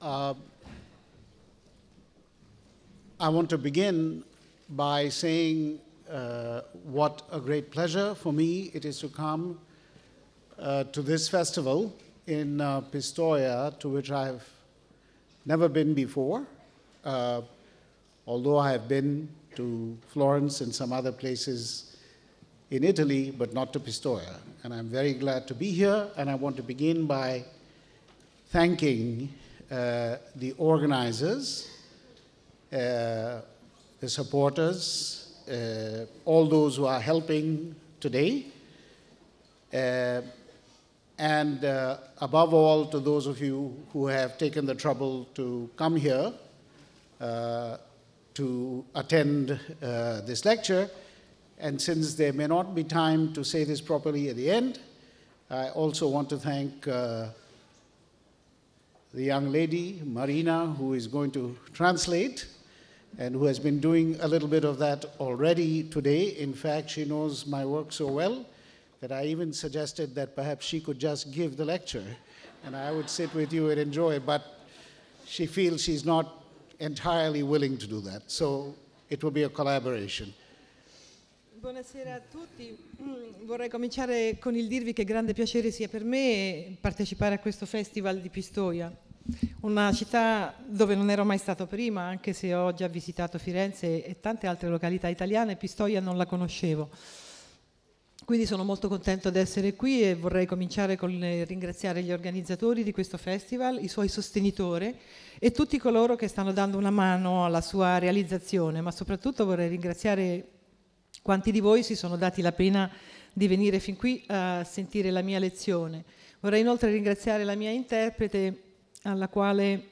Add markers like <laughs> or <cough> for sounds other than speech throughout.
Uh, I want to begin by saying uh, what a great pleasure for me it is to come uh, to this festival in uh, Pistoia, to which I have never been before, uh, although I have been to Florence and some other places in Italy, but not to Pistoia. And I'm very glad to be here, and I want to begin by thanking uh, the organizers, uh, the supporters, uh, all those who are helping today, and above all to those of you who have taken the trouble to come here to attend this lecture. And since there may not be time to say this properly at the end, I also want to thank uh, the young lady, Marina, who is going to translate and who has been doing a little bit of that already today. In fact, she knows my work so well that I even suggested that perhaps she could just give the lecture and I would sit with you and enjoy, but she feels she's not entirely willing to do that. So it will be a collaboration. Buonasera a tutti, mm, vorrei cominciare con il dirvi che grande piacere sia per me partecipare a questo festival di Pistoia, una città dove non ero mai stato prima, anche se ho già visitato Firenze e tante altre località italiane, Pistoia non la conoscevo. Quindi sono molto contento di essere qui e vorrei cominciare con eh, ringraziare gli organizzatori di questo festival, i suoi sostenitori e tutti coloro che stanno dando una mano alla sua realizzazione, ma soprattutto vorrei ringraziare quanti di voi si sono dati la pena di venire fin qui a sentire la mia lezione? Vorrei inoltre ringraziare la mia interprete alla quale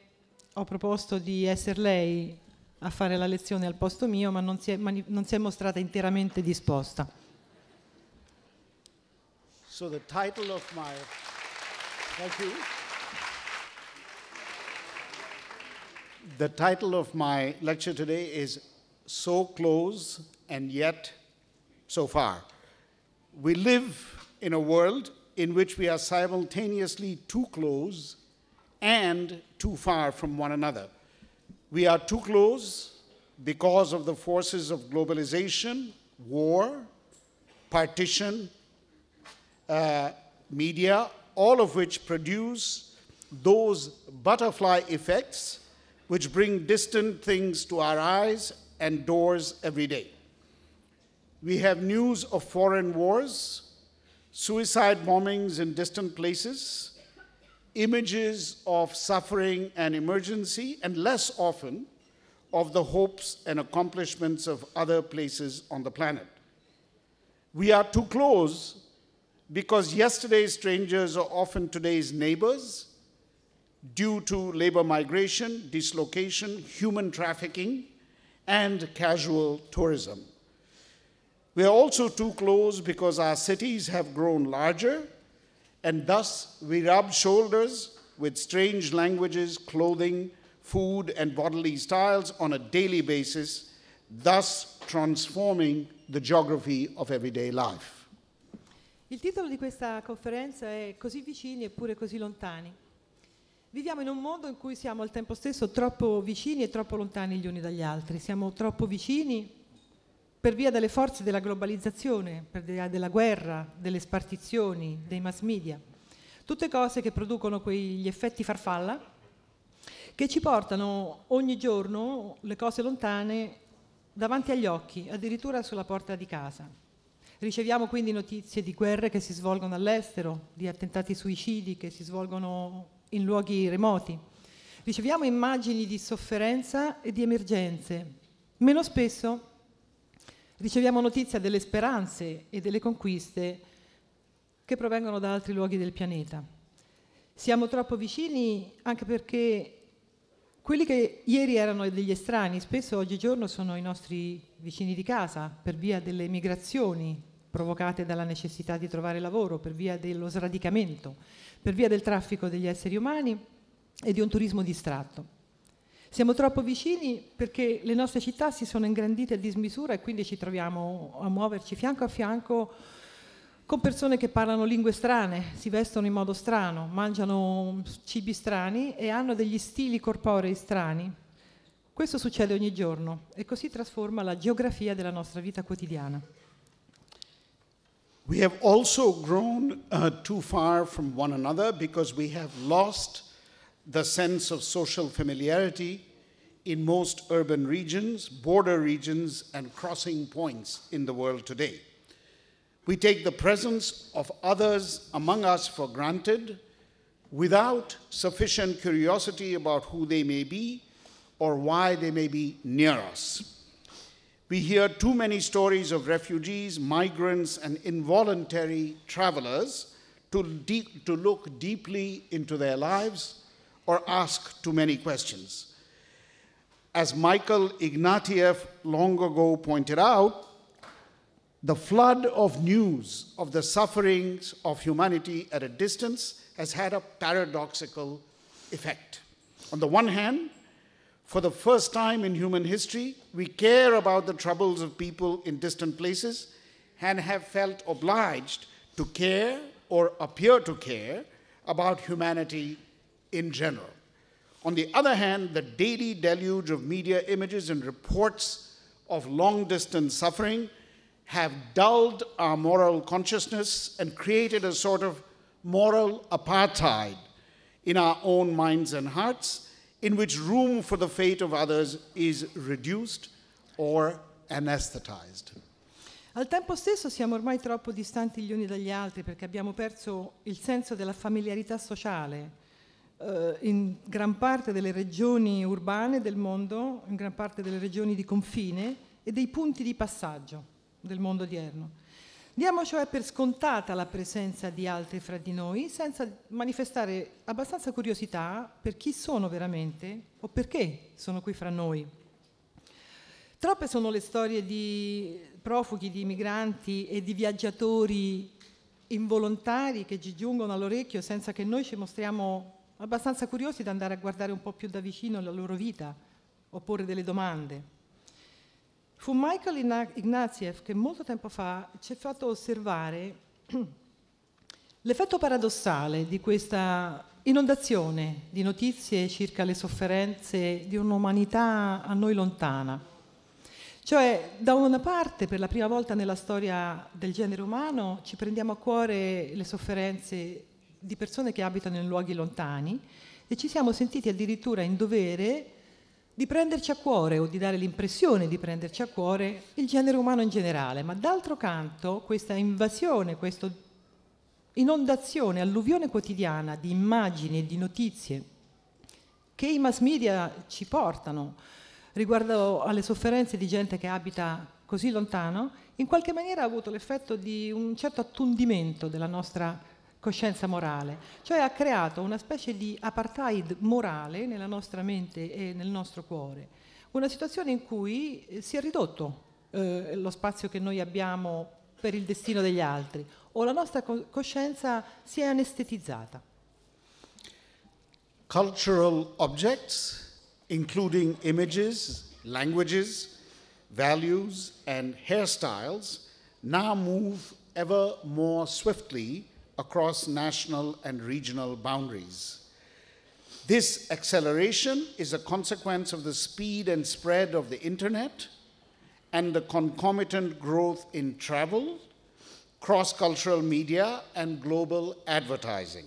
ho proposto di essere lei a fare la lezione al posto mio, ma non si è, non si è mostrata interamente disposta. So the title of my Thank you. The title of my lecture today is So Close and Yet so far. We live in a world in which we are simultaneously too close and too far from one another. We are too close because of the forces of globalization, war, partition, uh, media, all of which produce those butterfly effects which bring distant things to our eyes and doors every day. We have news of foreign wars, suicide bombings in distant places, images of suffering and emergency, and less often of the hopes and accomplishments of other places on the planet. We are too close because yesterday's strangers are often today's neighbors due to labor migration, dislocation, human trafficking, and casual tourism. We are also too close because our cities have grown larger, and thus we rub shoulders with strange languages, clothing, food, and bodily styles on a daily basis, thus transforming the geography of everyday life. Il titolo di questa conferenza è Così vicini eppure così lontani. Viviamo in un mondo in cui siamo al tempo stesso troppo vicini e troppo lontani gli uni dagli altri. Siamo troppo vicini per via delle forze della globalizzazione, per via della guerra, delle spartizioni, dei mass media. Tutte cose che producono quegli effetti farfalla che ci portano ogni giorno le cose lontane davanti agli occhi, addirittura sulla porta di casa. Riceviamo quindi notizie di guerre che si svolgono all'estero, di attentati suicidi che si svolgono in luoghi remoti. Riceviamo immagini di sofferenza e di emergenze. Meno spesso riceviamo notizia delle speranze e delle conquiste che provengono da altri luoghi del pianeta. Siamo troppo vicini anche perché quelli che ieri erano degli estranei, spesso oggigiorno sono i nostri vicini di casa per via delle migrazioni provocate dalla necessità di trovare lavoro, per via dello sradicamento, per via del traffico degli esseri umani e di un turismo distratto. Siamo troppo vicini perché le nostre città si sono ingrandite a dismisura e quindi ci troviamo a muoverci fianco a fianco con persone che parlano lingue strane, si vestono in modo strano, mangiano cibi strani e hanno degli stili corporei strani. Questo succede ogni giorno e così trasforma la geografia della nostra vita quotidiana. We have also grown uh, too far from one another because we have lost the sense of social familiarity in most urban regions, border regions, and crossing points in the world today. We take the presence of others among us for granted without sufficient curiosity about who they may be or why they may be near us. We hear too many stories of refugees, migrants, and involuntary travelers to, to look deeply into their lives or ask too many questions. As Michael Ignatieff long ago pointed out, the flood of news of the sufferings of humanity at a distance has had a paradoxical effect. On the one hand, for the first time in human history, we care about the troubles of people in distant places and have felt obliged to care or appear to care about humanity in general. On the other hand, the daily deluge of media images and reports of long distance suffering have dulled our moral consciousness and created a sort of moral apartheid in our own minds and hearts, in which room for the fate of others is reduced or anesthetized. Al tempo stesso siamo ormai troppo distanti gli uni dagli altri perché abbiamo perso il senso della familiarità sociale. Eh, in gran parte delle regioni urbane del mondo, in gran parte delle regioni di confine e dei punti di passaggio del mondo odierno. Diamo cioè per scontata la presenza di altri fra di noi senza manifestare abbastanza curiosità per chi sono veramente o perché sono qui fra noi. Troppe sono le storie di profughi, di migranti e di viaggiatori involontari che ci giungono all'orecchio senza che noi ci mostriamo abbastanza curiosi di andare a guardare un po' più da vicino la loro vita o porre delle domande. Fu Michael Ignatieff che molto tempo fa ci ha fatto osservare <clears throat> l'effetto paradossale di questa inondazione di notizie circa le sofferenze di un'umanità a noi lontana. Cioè, da una parte, per la prima volta nella storia del genere umano, ci prendiamo a cuore le sofferenze di persone che abitano in luoghi lontani e ci siamo sentiti addirittura in dovere di prenderci a cuore o di dare l'impressione di prenderci a cuore il genere umano in generale, ma d'altro canto questa invasione, questa inondazione, alluvione quotidiana di immagini e di notizie che i mass media ci portano riguardo alle sofferenze di gente che abita così lontano, in qualche maniera ha avuto l'effetto di un certo attundimento della nostra coscienza morale, cioè ha creato una specie di apartheid morale nella nostra mente e nel nostro cuore, una situazione in cui eh, si è ridotto eh, lo spazio che noi abbiamo per il destino degli altri o la nostra coscienza si è anestetizzata. Cultural objects, including images, languages, values and hairstyles, now move ever more swiftly across national and regional boundaries. This acceleration is a consequence of the speed and spread of the internet and the concomitant growth in travel, cross-cultural media, and global advertising.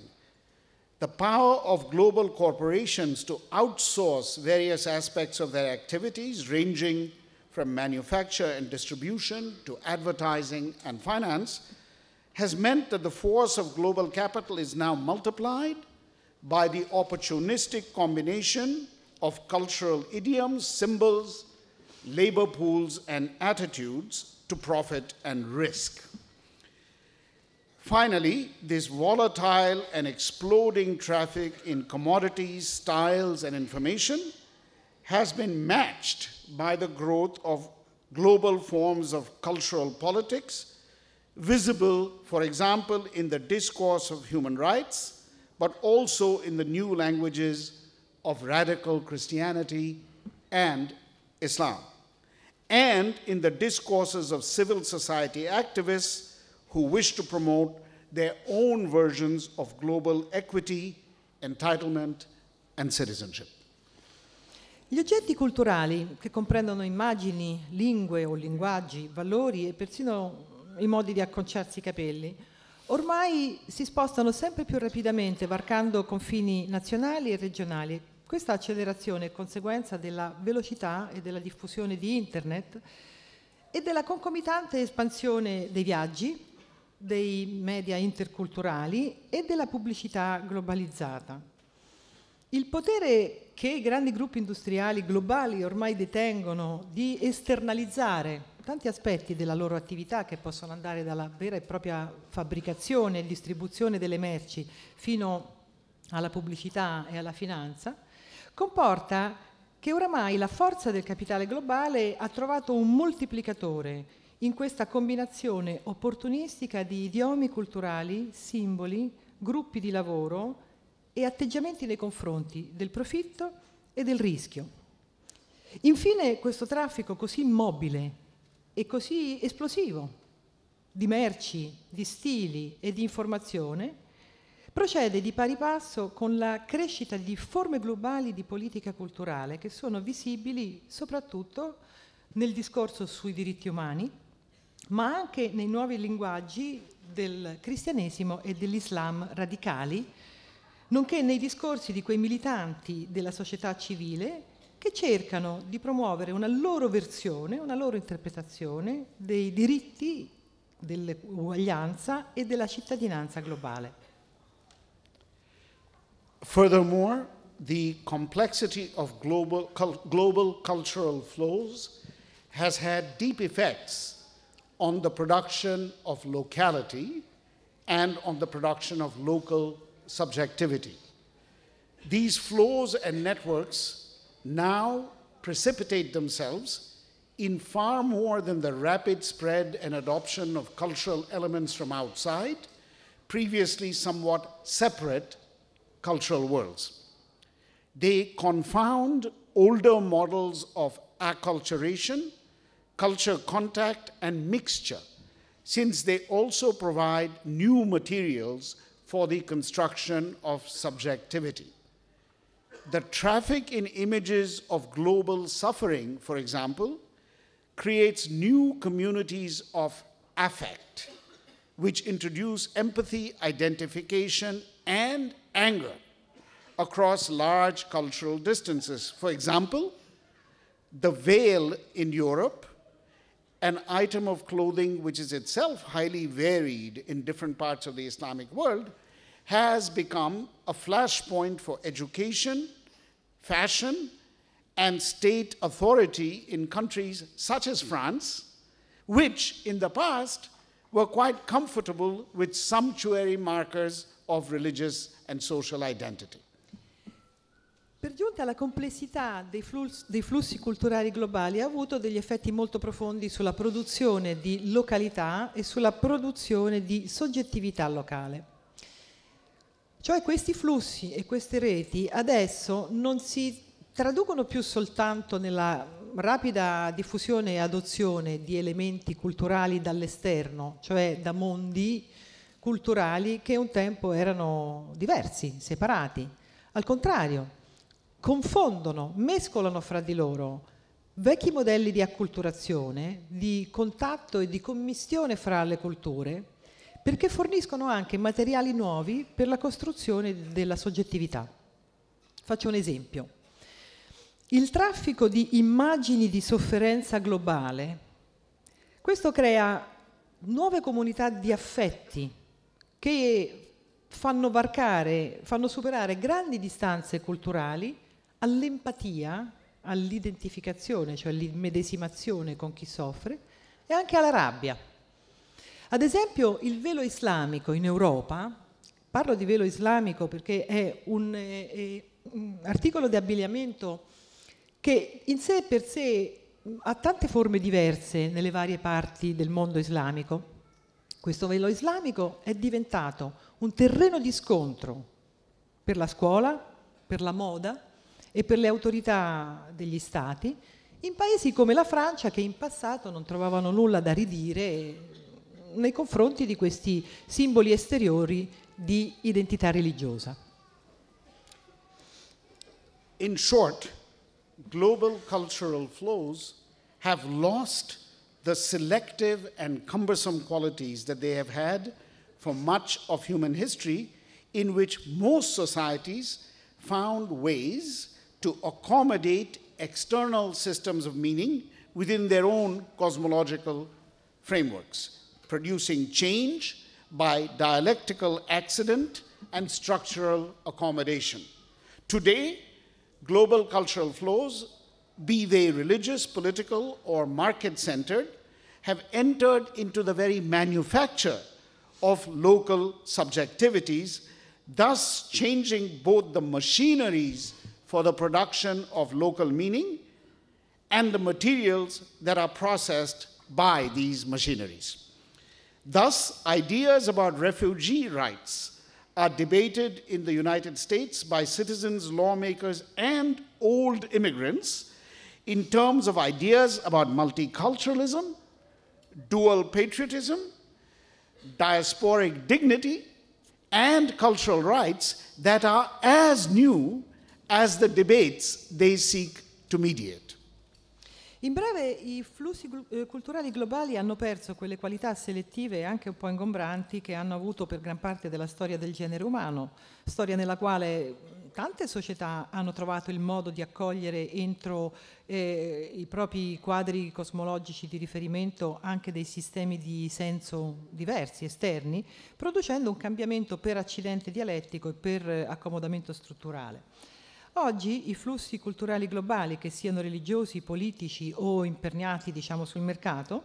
The power of global corporations to outsource various aspects of their activities, ranging from manufacture and distribution to advertising and finance, has meant that the force of global capital is now multiplied by the opportunistic combination of cultural idioms, symbols, labor pools, and attitudes to profit and risk. Finally, this volatile and exploding traffic in commodities, styles, and information has been matched by the growth of global forms of cultural politics visible, for example, in the discourse of human rights, but also in the new languages of radical Christianity and Islam, and in the discourses of civil society activists who wish to promote their own versions of global equity, entitlement, and citizenship. Gli oggetti culturali, che comprendono immagini, lingue o linguaggi, valori e persino i modi di acconciarsi i capelli, ormai si spostano sempre più rapidamente varcando confini nazionali e regionali. Questa accelerazione è conseguenza della velocità e della diffusione di internet e della concomitante espansione dei viaggi, dei media interculturali e della pubblicità globalizzata. Il potere che i grandi gruppi industriali globali ormai detengono di esternalizzare tanti aspetti della loro attività che possono andare dalla vera e propria fabbricazione e distribuzione delle merci fino alla pubblicità e alla finanza, comporta che oramai la forza del capitale globale ha trovato un moltiplicatore in questa combinazione opportunistica di idiomi culturali, simboli, gruppi di lavoro e atteggiamenti nei confronti del profitto e del rischio. Infine questo traffico così mobile e così esplosivo di merci, di stili e di informazione, procede di pari passo con la crescita di forme globali di politica culturale che sono visibili soprattutto nel discorso sui diritti umani, ma anche nei nuovi linguaggi del cristianesimo e dell'islam radicali, nonché nei discorsi di quei militanti della società civile che cercano di promuovere una loro versione, una loro interpretazione dei diritti dell'uguaglianza e della cittadinanza globale. Furthermore, the complexity of global, global cultural flows has had deep effects on the production of locality and on the production of local subjectivity. These flows and networks now precipitate themselves in far more than the rapid spread and adoption of cultural elements from outside, previously somewhat separate cultural worlds. They confound older models of acculturation, culture contact, and mixture, since they also provide new materials for the construction of subjectivity the traffic in images of global suffering, for example, creates new communities of affect, which introduce empathy, identification, and anger across large cultural distances. For example, the veil in Europe, an item of clothing which is itself highly varied in different parts of the Islamic world, has become a flashpoint for education, fashion, and state authority in countries such as France, which in the past were quite comfortable with sumptuary markers of religious and social identity. Per giunta la complessità dei flussi, dei flussi, culturali globali ha avuto degli effetti molto profondi sulla produzione di località e sulla produzione di soggettività locale. Cioè questi flussi e queste reti adesso non si traducono più soltanto nella rapida diffusione e adozione di elementi culturali dall'esterno, cioè da mondi culturali che un tempo erano diversi, separati. Al contrario, confondono, mescolano fra di loro vecchi modelli di acculturazione, di contatto e di commistione fra le culture, perché forniscono anche materiali nuovi per la costruzione della soggettività. Faccio un esempio. Il traffico di immagini di sofferenza globale, questo crea nuove comunità di affetti che fanno varcare, fanno superare grandi distanze culturali all'empatia, all'identificazione, cioè all'immedesimazione con chi soffre, e anche alla rabbia. Ad esempio il velo islamico in Europa, parlo di velo islamico perché è un, eh, un articolo di abbigliamento che in sé per sé ha tante forme diverse nelle varie parti del mondo islamico. Questo velo islamico è diventato un terreno di scontro per la scuola, per la moda e per le autorità degli stati in paesi come la Francia che in passato non trovavano nulla da ridire nei confronti di questi simboli esteriori di identità religiosa. In short, global cultural flows have lost the selective and cumbersome qualities that they have had for much of human history, in which most societies found ways to accommodate external systems of meaning within their own cosmological frameworks producing change by dialectical accident and structural accommodation. Today, global cultural flows, be they religious, political, or market-centered, have entered into the very manufacture of local subjectivities, thus changing both the machineries for the production of local meaning and the materials that are processed by these machineries. Thus, ideas about refugee rights are debated in the United States by citizens, lawmakers, and old immigrants in terms of ideas about multiculturalism, dual patriotism, diasporic dignity, and cultural rights that are as new as the debates they seek to mediate. In breve, i flussi gl- eh, culturali globali hanno perso quelle qualità selettive e anche un po' ingombranti che hanno avuto per gran parte della storia del genere umano, storia nella quale tante società hanno trovato il modo di accogliere entro eh, i propri quadri cosmologici di riferimento anche dei sistemi di senso diversi, esterni, producendo un cambiamento per accidente dialettico e per eh, accomodamento strutturale. Oggi i flussi culturali globali, che siano religiosi, politici o imperniati diciamo, sul mercato,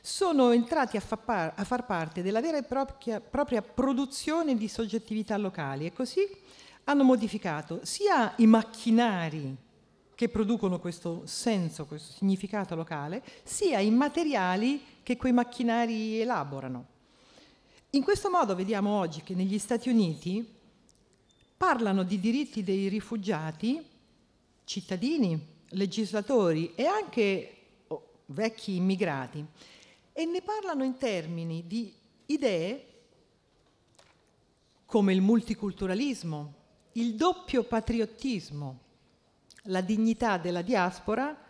sono entrati a far, parte della vera e propria, propria produzione di soggettività locali e così hanno modificato sia i macchinari che producono questo senso, questo significato locale, sia i materiali che quei macchinari elaborano. In questo modo vediamo oggi che negli Stati Uniti parlano di diritti dei rifugiati, cittadini, legislatori e anche oh, vecchi immigrati e ne parlano in termini di idee come il multiculturalismo, il doppio patriottismo, la dignità della diaspora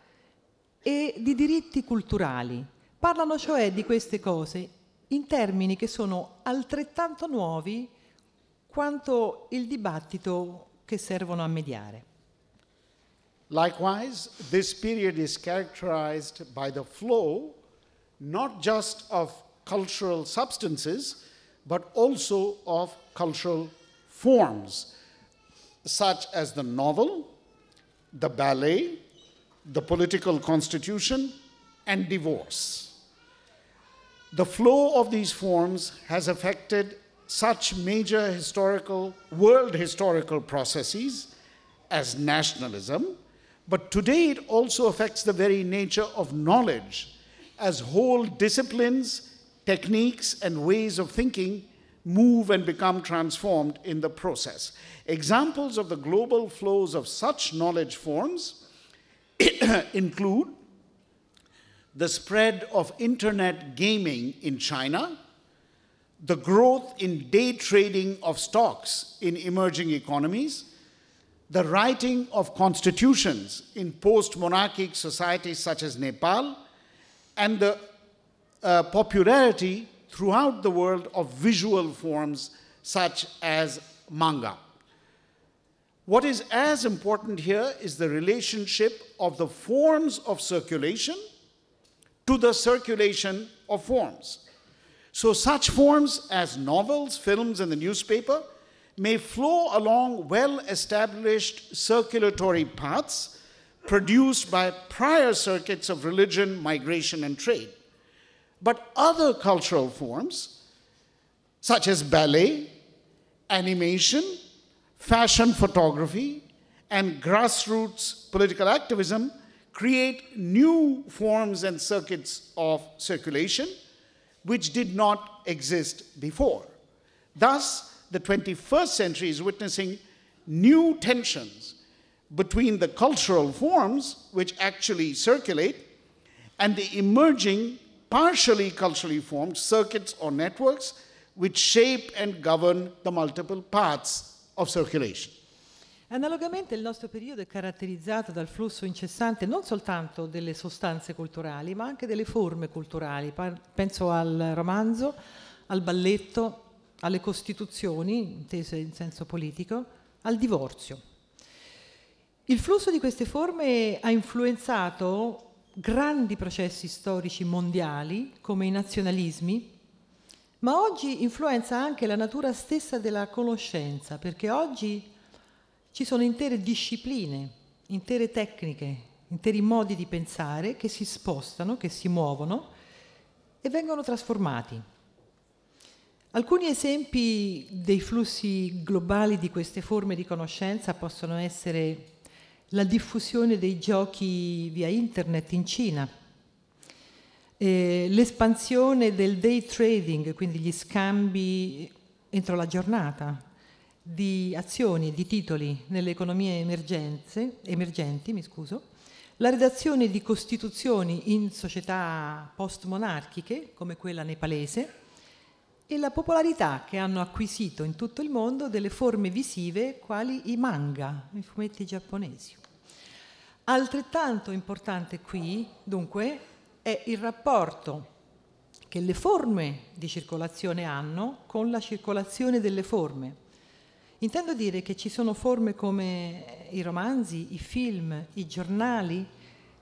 e di diritti culturali. Parlano cioè di queste cose in termini che sono altrettanto nuovi quanto il dibattito che servono a mediare. Likewise, this period is characterized by the flow not just of cultural substances, but also of cultural forms, such as the novel, the ballet, the political constitution, and divorce. The flow of these forms has affected such major historical, world historical processes as nationalism, but today it also affects the very nature of knowledge as whole disciplines, techniques, and ways of thinking move and become transformed in the process. Examples of the global flows of such knowledge forms <coughs> include the spread of internet gaming in China the growth in day trading of stocks in emerging economies, the writing of constitutions in post monarchic societies such as Nepal, and the uh, popularity throughout the world of visual forms such as manga. What is as important here is the relationship of the forms of circulation to the circulation of forms. So such forms as novels, films, and the newspaper may flow along well-established circulatory paths produced by prior circuits of religion, migration, and trade. But other cultural forms, such as ballet, animation, fashion photography, and grassroots political activism, create new forms and circuits of circulation which did not exist before. Thus, the 21st century is witnessing new tensions between the cultural forms which actually circulate and the emerging partially culturally formed circuits or networks which shape and govern the multiple paths of circulation. Analogamente il nostro periodo è caratterizzato dal flusso incessante non soltanto delle sostanze culturali, ma anche delle forme culturali. Penso al romanzo, al balletto, alle costituzioni, intese in senso politico, al divorzio. Il flusso di queste forme ha influenzato grandi processi storici mondiali, come i nazionalismi, ma oggi influenza anche la natura stessa della conoscenza, perché oggi ci sono intere discipline, intere tecniche, interi modi di pensare che si spostano, che si muovono e vengono trasformati. Alcuni esempi dei flussi globali di queste forme di conoscenza possono essere la diffusione dei giochi via internet in Cina, eh, l'espansione del day trading, quindi gli scambi entro la giornata, di azioni e di titoli nelle economie emergenti, scuso, la redazione di costituzioni in società postmonarchiche come quella nepalese e la popolarità che hanno acquisito in tutto il mondo delle forme visive quali i manga, i fumetti giapponesi. Altrettanto importante qui, dunque, è il rapporto che le forme di circolazione hanno con la circolazione delle forme Intendo dire che ci sono forme come i romanzi, i film, i giornali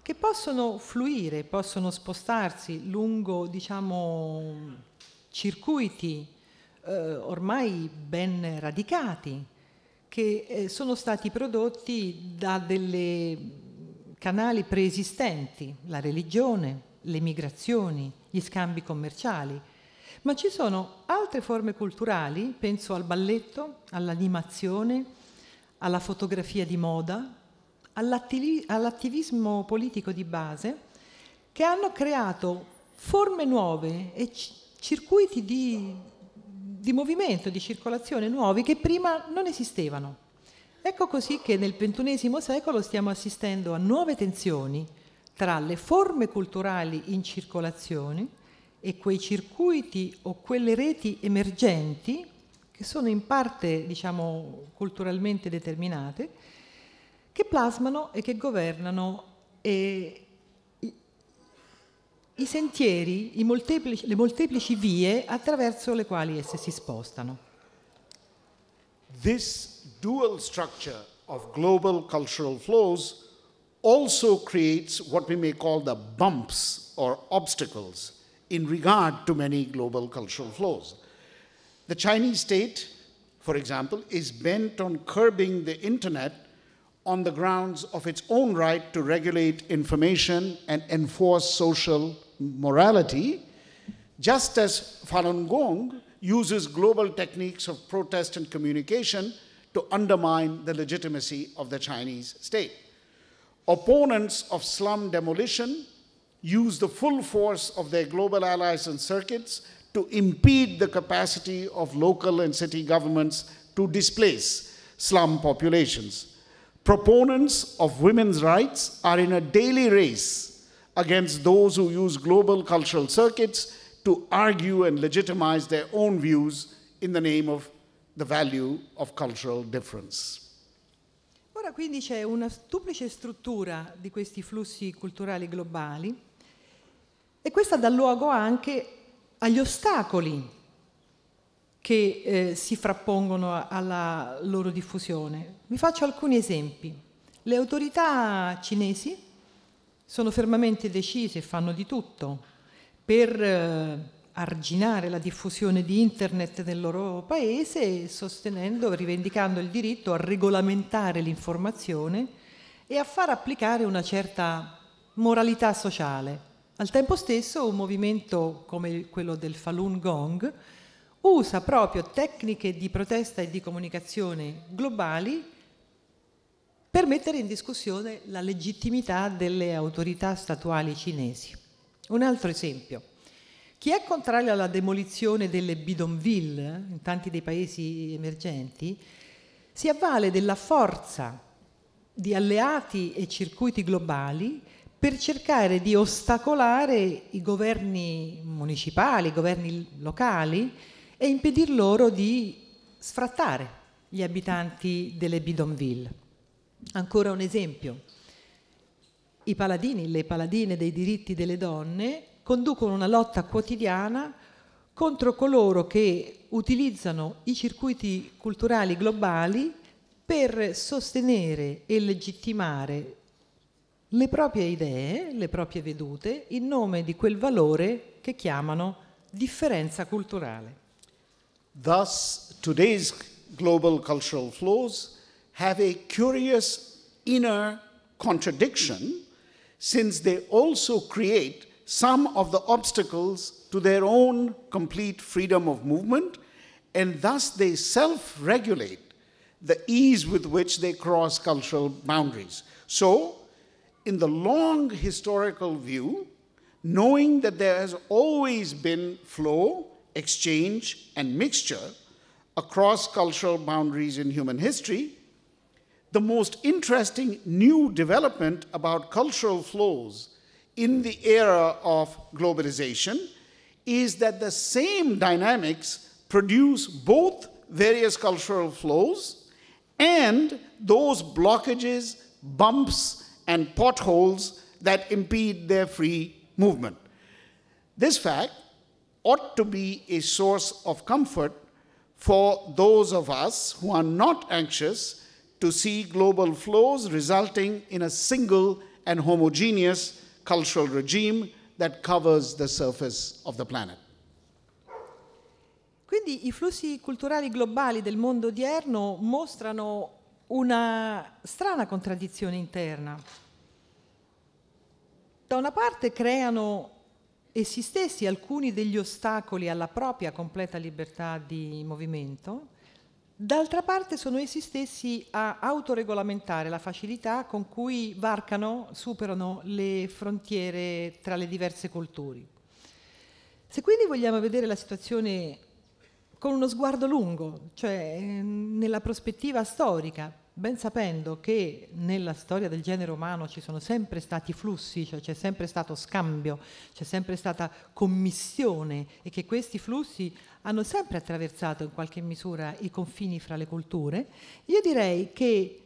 che possono fluire, possono spostarsi lungo, diciamo, circuiti eh, ormai ben radicati che eh, sono stati prodotti da dei canali preesistenti, la religione, le migrazioni, gli scambi commerciali. Ma ci sono altre forme culturali, penso al balletto, all'animazione, alla fotografia di moda, all'attivismo politico di base, che hanno creato forme nuove e circuiti di, di movimento, di circolazione nuovi che prima non esistevano. Ecco così che nel XXI secolo stiamo assistendo a nuove tensioni tra le forme culturali in circolazione e quei circuiti o quelle reti emergenti che sono in parte diciamo, culturalmente determinate, che plasmano e che governano eh, i, i, sentieri, i molteplici, le molteplici vie attraverso le quali esse si spostano. This dual structure of global cultural flows also creates what we may call the bumps or obstacles in regard to many global cultural flows. The Chinese state, for example, is bent on curbing the internet on the grounds of its own right to regulate information and enforce social morality, just as Falun Gong uses global techniques of protest and communication to undermine the legitimacy of the Chinese state. Opponents of slum demolition use the full force of their global allies and circuits to impede the capacity of local and city governments to displace slum populations. Proponents of women's rights are in a daily race against those who use global cultural circuits to argue and legitimize their own views in the name of the value of cultural difference. Ora quindi c'è una duplice struttura di questi flussi culturali globali E questa dà luogo anche agli ostacoli che eh, si frappongono alla loro diffusione. Vi faccio alcuni esempi. Le autorità cinesi sono fermamente decise e fanno di tutto per eh, arginare la diffusione di internet nel loro paese, sostenendo, rivendicando il diritto a regolamentare l'informazione e a far applicare una certa moralità sociale al tempo stesso un movimento come quello del Falun Gong usa proprio tecniche di protesta e di comunicazione globali per mettere in discussione la legittimità delle autorità statuali cinesi. Un altro esempio. Chi è contrario alla demolizione delle bidonville eh, in tanti dei paesi emergenti si avvale della forza di alleati e circuiti globali per cercare di ostacolare i governi municipali, i governi locali e impedir loro di sfrattare gli abitanti delle bidonville. Ancora un esempio, i paladini, le paladine dei diritti delle donne conducono una lotta quotidiana contro coloro che utilizzano i circuiti culturali globali per sostenere e legittimare le proprie idee, le proprie vedute in nome di quel valore che chiamano differenza culturale. Thus, today's global cultural flows have a curious inner contradiction since they also create some of the obstacles to their own complete freedom of movement and thus they self regulate the ease with which they cross cultural boundaries. So, in the long historical view, knowing that there has always been flow, exchange, and mixture across cultural boundaries in human history, the most interesting new development about cultural flows in the era of globalization is that the same dynamics produce both various cultural flows and those blockages, bumps, and potholes that impede their free movement. This fact ought to be a source of comfort for those of us who are not anxious to see global flows resulting in a single and homogeneous cultural regime that covers the surface of the planet. Quindi i flussi culturali globali del mondo odierno mostrano una strana contraddizione interna. Da una parte creano essi stessi alcuni degli ostacoli alla propria completa libertà di movimento, d'altra parte sono essi stessi a autoregolamentare la facilità con cui varcano, superano le frontiere tra le diverse culture. Se quindi vogliamo vedere la situazione con uno sguardo lungo, cioè ehm, nella prospettiva storica, ben sapendo che nella storia del genere umano ci sono sempre stati flussi, cioè c'è sempre stato scambio, c'è sempre stata commissione e che questi flussi hanno sempre attraversato in qualche misura i confini fra le culture, io direi che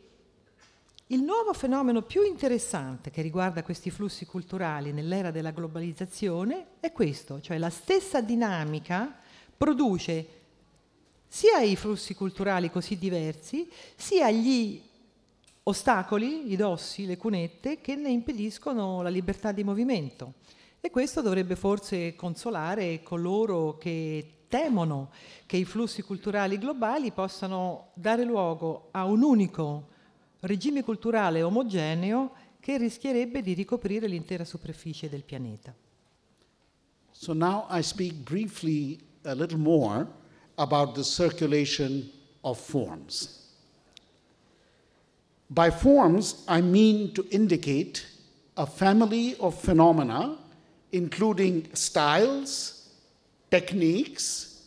il nuovo fenomeno più interessante che riguarda questi flussi culturali nell'era della globalizzazione è questo, cioè la stessa dinamica produce sia i flussi culturali così diversi, sia gli ostacoli, i dossi, le cunette che ne impediscono la libertà di movimento. E questo dovrebbe forse consolare coloro che temono che i flussi culturali globali possano dare luogo a un unico regime culturale omogeneo che rischierebbe di ricoprire l'intera superficie del pianeta. So now I speak briefly a little more about the circulation of forms. By forms, I mean to indicate a family of phenomena, including styles, techniques,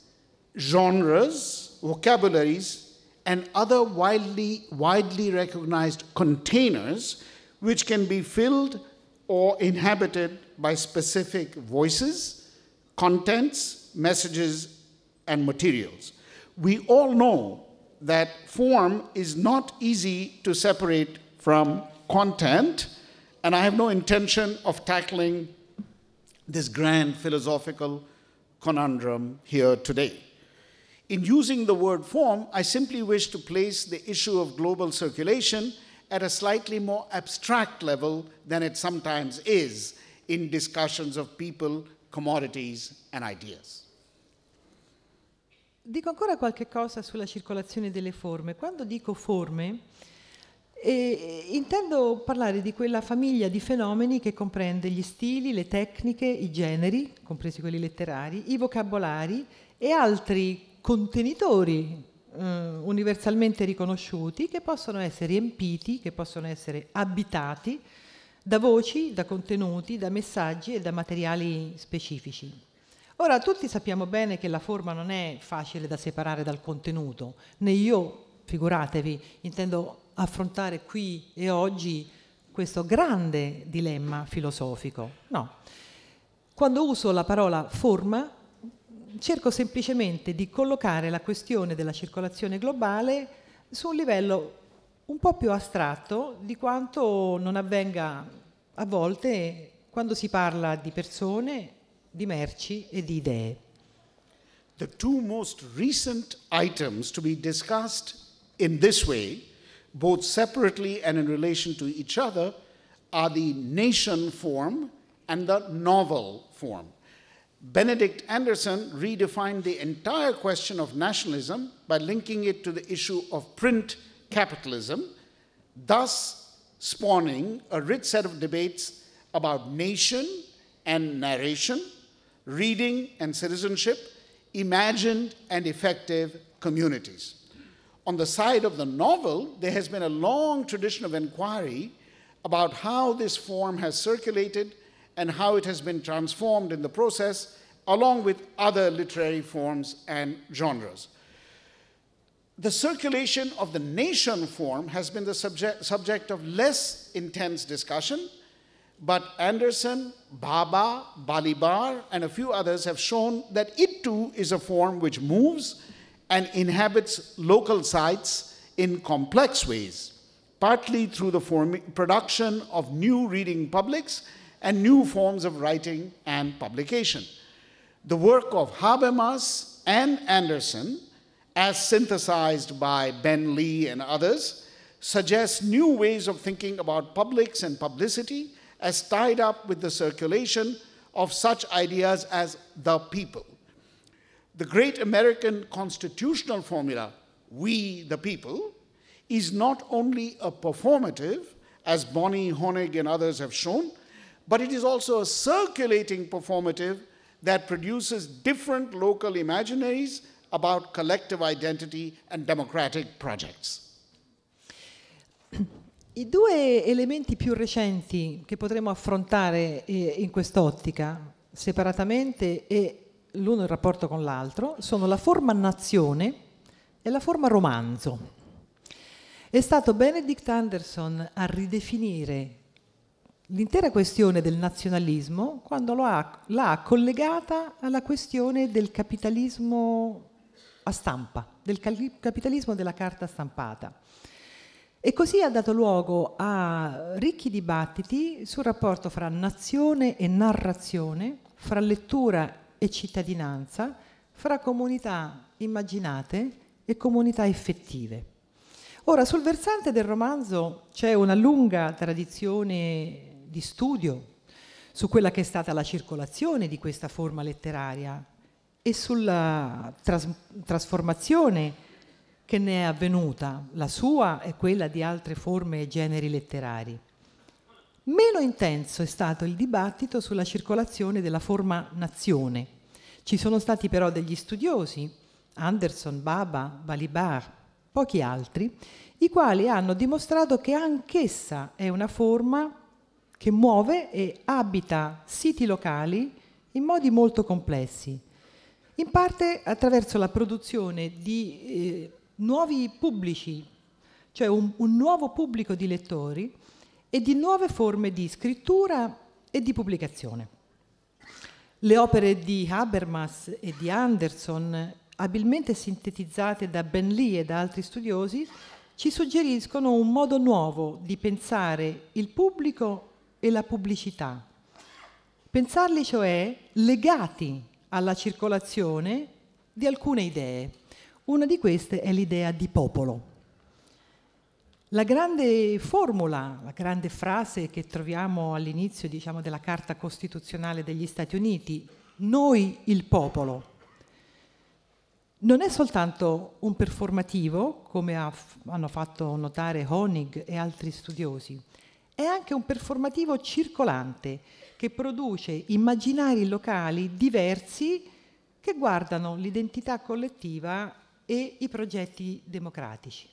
genres, vocabularies, and other widely, widely recognized containers which can be filled or inhabited by specific voices, contents, messages, and materials. We all know that form is not easy to separate from content, and I have no intention of tackling this grand philosophical conundrum here today. In using the word form, I simply wish to place the issue of global circulation at a slightly more abstract level than it sometimes is in discussions of people, commodities, and ideas. Dico ancora qualche cosa sulla circolazione delle forme. Quando dico forme, eh, intendo parlare di quella famiglia di fenomeni che comprende gli stili, le tecniche, i generi, compresi quelli letterari, i vocabolari e altri contenitori eh, universalmente riconosciuti che possono essere riempiti, che possono essere abitati da voci, da contenuti, da messaggi e da materiali specifici. Ora, tutti sappiamo bene che la forma non è facile da separare dal contenuto, né io, figuratevi, intendo affrontare qui e oggi questo grande dilemma filosofico. No. Quando uso la parola forma, cerco semplicemente di collocare la questione della circolazione globale su un livello un po' più astratto di quanto non avvenga a volte quando si parla di persone di merci e di idee. The two most recent items to be discussed in this way, both separately and in relation to each other, are the nation form and the novel form. Benedict Anderson redefined the entire question of nationalism by linking it to the issue of print capitalism, thus spawning a rich set of debates about nation and narration, reading and citizenship, imagined and effective communities. On the side of the novel, there has been a long tradition of inquiry about how this form has circulated and how it has been transformed in the process, along with other literary forms and genres. The circulation of the nation form has been the subject, subject of less intense discussion, but Anderson, Baba, Balibar, and a few others have shown that it too is a form which moves and inhabits local sites in complex ways, partly through the production of new reading publics and new forms of writing and publication. The work of Habermas and Anderson, as synthesized by Ben Lee and others, suggests new ways of thinking about publics and publicity as tied up with the circulation of such ideas as the people. The great American constitutional formula, we the people, is not only a performative, as Bonnie Honig and others have shown, but it is also a circulating performative that produces different local imaginaries about collective identity and democratic projects. I due elementi più recenti che potremmo affrontare eh, in quest'ottica, separatamente e l'uno in rapporto con l'altro, sono la forma nazione e la forma romanzo. È stato Benedict Anderson a ridefinire l'intera questione del nazionalismo quando ha, l'ha collegata alla questione del capitalismo a stampa, del capitalismo della carta stampata. E così ha dato luogo a ricchi dibattiti sul rapporto fra nazione e narrazione, fra lettura e cittadinanza, fra comunità immaginate e comunità effettive. Ora, sul versante del romanzo c'è una lunga tradizione di studio su quella che è stata la circolazione di questa forma letteraria e sulla tras- trasformazione che ne è avvenuta, la sua e quella di altre forme e generi letterari. Meno intenso è stato il dibattito sulla circolazione della forma nazione. Ci sono stati però degli studiosi, Anderson, Baba, Balibar, pochi altri, i quali hanno dimostrato che anch'essa è una forma che muove e abita siti locali in modi molto complessi, in parte attraverso la produzione di eh, nuovi pubblici, cioè un, un nuovo pubblico di lettori e di nuove forme di scrittura e di pubblicazione. Le opere di Habermas e di Anderson, abilmente sintetizzate da Ben Lee e da altri studiosi, ci suggeriscono un modo nuovo di pensare il pubblico e la pubblicità. Pensarli cioè legati alla circolazione di alcune idee. Una di queste è l'idea di popolo. La grande formula, la grande frase che troviamo all'inizio diciamo, della Carta Costituzionale degli Stati Uniti, noi il popolo, non è soltanto un performativo, come ha, hanno fatto notare Honig e altri studiosi, è anche un performativo circolante che produce immaginari locali diversi che guardano l'identità collettiva e i progetti democratici.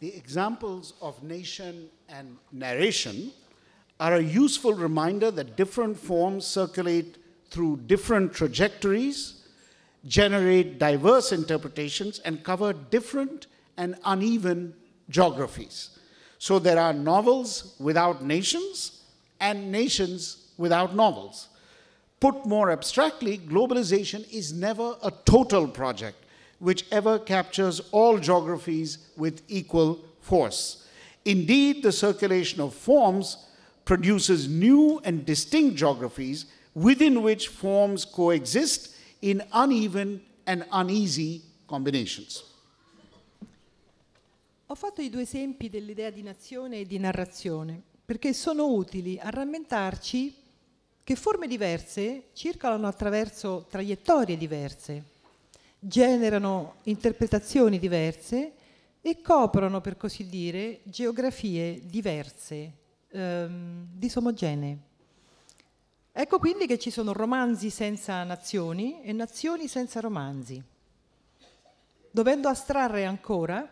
The examples of nation and narration are a useful reminder that different forms circulate through different trajectories, generate diverse interpretations, and cover different and uneven geographies. So there are novels without nations and nations without novels. Put more abstractly, globalization is never a total project. which ever captures all geographies with equal force. Indeed, the circulation of forms produces new and distinct geographies within which forms coexist in uneven and uneasy combinations. Ho fatto i due esempi dell'idea di nazione e di narrazione perché sono utili a rammentarci che forme diverse circolano attraverso traiettorie diverse, generano interpretazioni diverse e coprono, per così dire, geografie diverse, ehm, disomogenee. Ecco quindi che ci sono romanzi senza nazioni e nazioni senza romanzi. Dovendo astrarre ancora,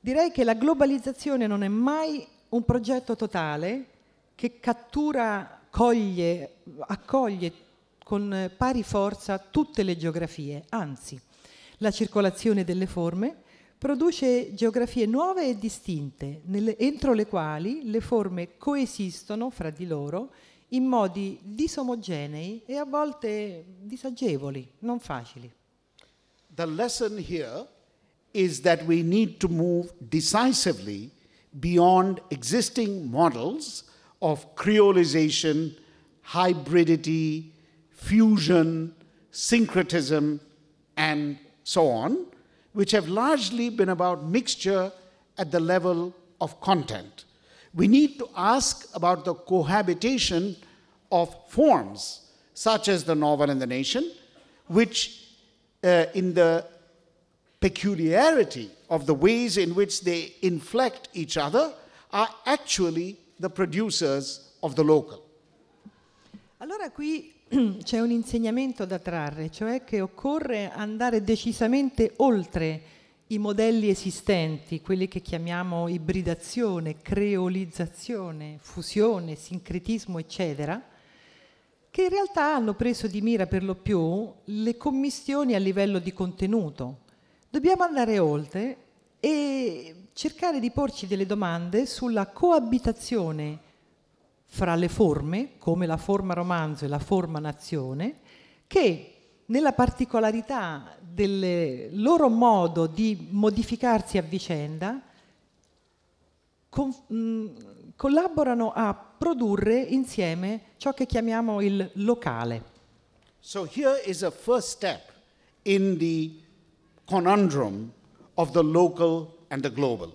direi che la globalizzazione non è mai un progetto totale che cattura, coglie, accoglie con pari forza tutte le geografie, anzi la circolazione delle forme, produce geografie nuove e distinte, nelle, entro le quali le forme coesistono fra di loro in modi disomogenei e a volte disagevoli, non facili. The lesson here is that we need to move decisively beyond existing models of creolization, hybridity, fusion, syncretism and so on, which have largely been about mixture at the level of content. We need to ask about the cohabitation of forms, such as the novel and the nation, which uh, in the peculiarity of the ways in which they inflect each other are actually the producers of the local. Allora qui <clears throat> c'è un insegnamento da trarre, cioè che occorre andare decisamente oltre i modelli esistenti, quelli che chiamiamo ibridazione, creolizzazione, fusione, sincretismo, eccetera, che in realtà hanno preso di mira per lo più le commissioni a livello di contenuto. Dobbiamo andare oltre e cercare di porci delle domande sulla coabitazione fra le forme, come la forma romanzo e la forma nazione, che nella particolarità del loro modo di modificarsi a vicenda con, mh, mm, collaborano a produrre insieme ciò che chiamiamo il locale. So here is a first step in the conundrum of the local and the global.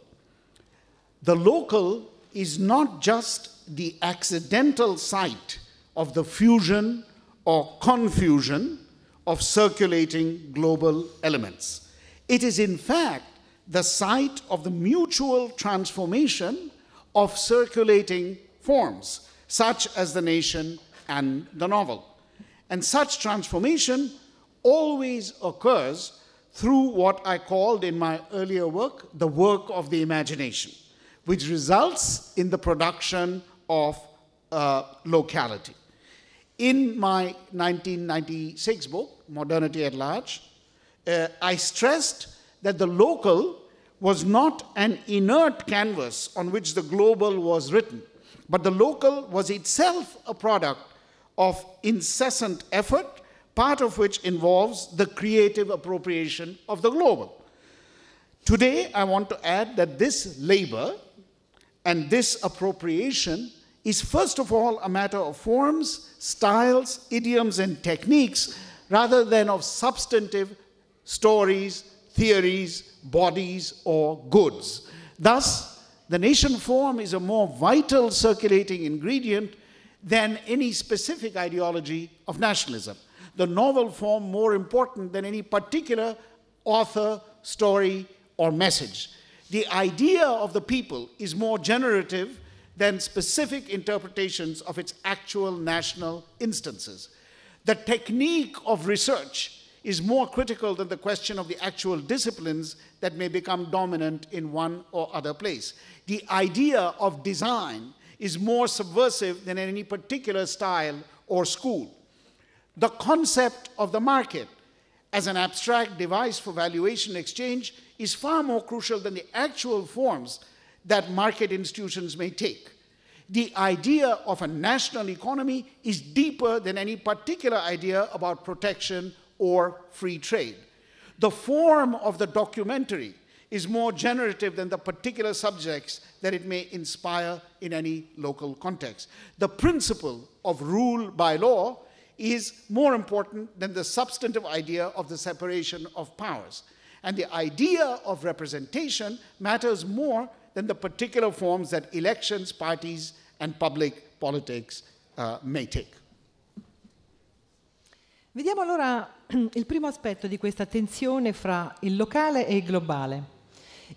The local is not just the accidental site of the fusion or confusion of circulating global elements. It is, in fact, the site of the mutual transformation of circulating forms, such as the nation and the novel. And such transformation always occurs through what I called in my earlier work the work of the imagination, which results in the production of uh, locality. In my 1996 book, Modernity at Large, uh, I stressed that the local was not an inert canvas on which the global was written, but the local was itself a product of incessant effort, part of which involves the creative appropriation of the global. Today, I want to add that this labor and this appropriation is first of all a matter of forms, styles, idioms, and techniques rather than of substantive stories, theories, bodies, or goods. Thus, the nation form is a more vital circulating ingredient than any specific ideology of nationalism. The novel form more important than any particular author, story, or message. The idea of the people is more generative than specific interpretations of its actual national instances. The technique of research is more critical than the question of the actual disciplines that may become dominant in one or other place. The idea of design is more subversive than any particular style or school. The concept of the market as an abstract device for valuation exchange is far more crucial than the actual forms that market institutions may take. The idea of a national economy is deeper than any particular idea about protection or free trade. The form of the documentary is more generative than the particular subjects that it may inspire in any local context. The principle of rule by law is more important than the substantive idea of the separation of powers. And the idea of representation matters more than the particular forms that elections, parties, and public politics uh, may take. Vediamo allora <clears throat> il primo aspetto di questa tensione fra il locale e il globale.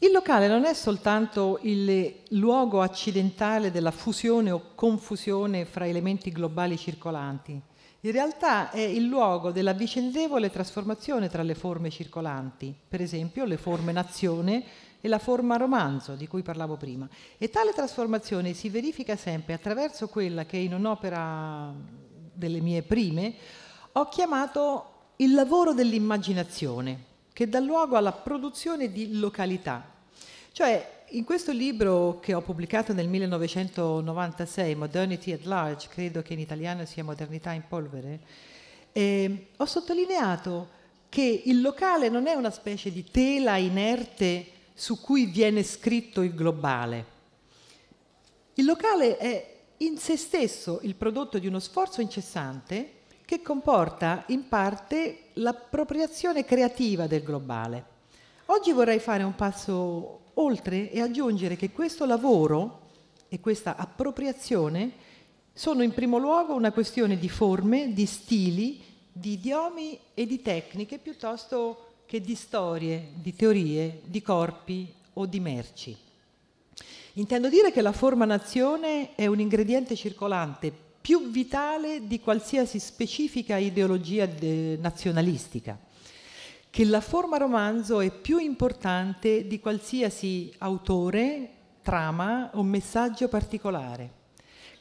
Il locale non è soltanto il luogo accidentale della fusione o confusione fra elementi globali circolanti, in realtà è il luogo della vicendevole trasformazione tra le forme circolanti, per esempio le forme nazione e la forma romanzo di cui parlavo prima. E tale trasformazione si verifica sempre attraverso quella che in un'opera delle mie prime ho chiamato il lavoro dell'immaginazione, che dà luogo alla produzione di località. Cioè, in questo libro che ho pubblicato nel 1996, Modernity at Large, credo che in italiano sia Modernità in polvere, eh, ho sottolineato che il locale non è una specie di tela inerte su cui viene scritto il globale. Il locale è in sé stesso il prodotto di uno sforzo incessante che comporta in parte l'appropriazione creativa del globale. Oggi vorrei fare un passo oltre e aggiungere che questo lavoro e questa appropriazione sono in primo luogo una questione di forme, di stili, di idiomi e di tecniche piuttosto che di storie, di teorie, di corpi o di merci. Intendo dire che la forma nazione è un ingrediente circolante più vitale di qualsiasi specifica ideologia eh, nazionalistica, che la forma romanzo è più importante di qualsiasi autore, trama o messaggio particolare,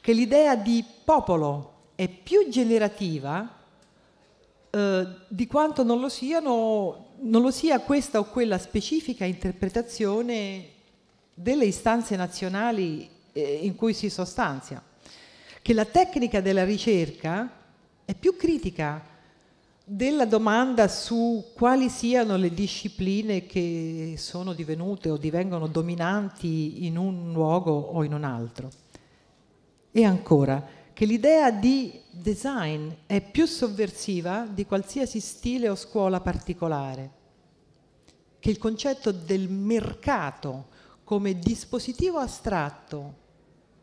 che l'idea di popolo è più generativa eh, di quanto non lo, siano, non lo sia questa o quella specifica interpretazione delle istanze nazionali eh, in cui si sostanzia. Che la tecnica della ricerca è più critica della domanda su quali siano le discipline che sono divenute o divengono dominanti in un luogo o in un altro. E ancora, che l'idea di design è più sovversiva di qualsiasi stile o scuola particolare, che il concetto del mercato come dispositivo astratto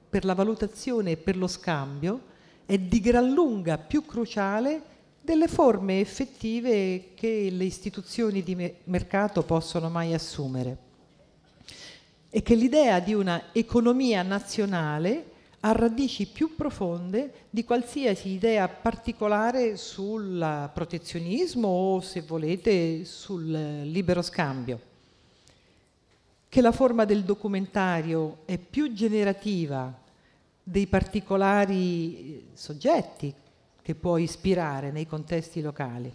per la valutazione e per lo scambio è di gran lunga più cruciale delle forme effettive che le istituzioni di mercato possono mai assumere e che l'idea di una economia nazionale ha radici più profonde di qualsiasi idea particolare sul protezionismo o, se volete, sul libero scambio. Che la forma del documentario è più generativa dei particolari soggetti che può ispirare nei contesti locali.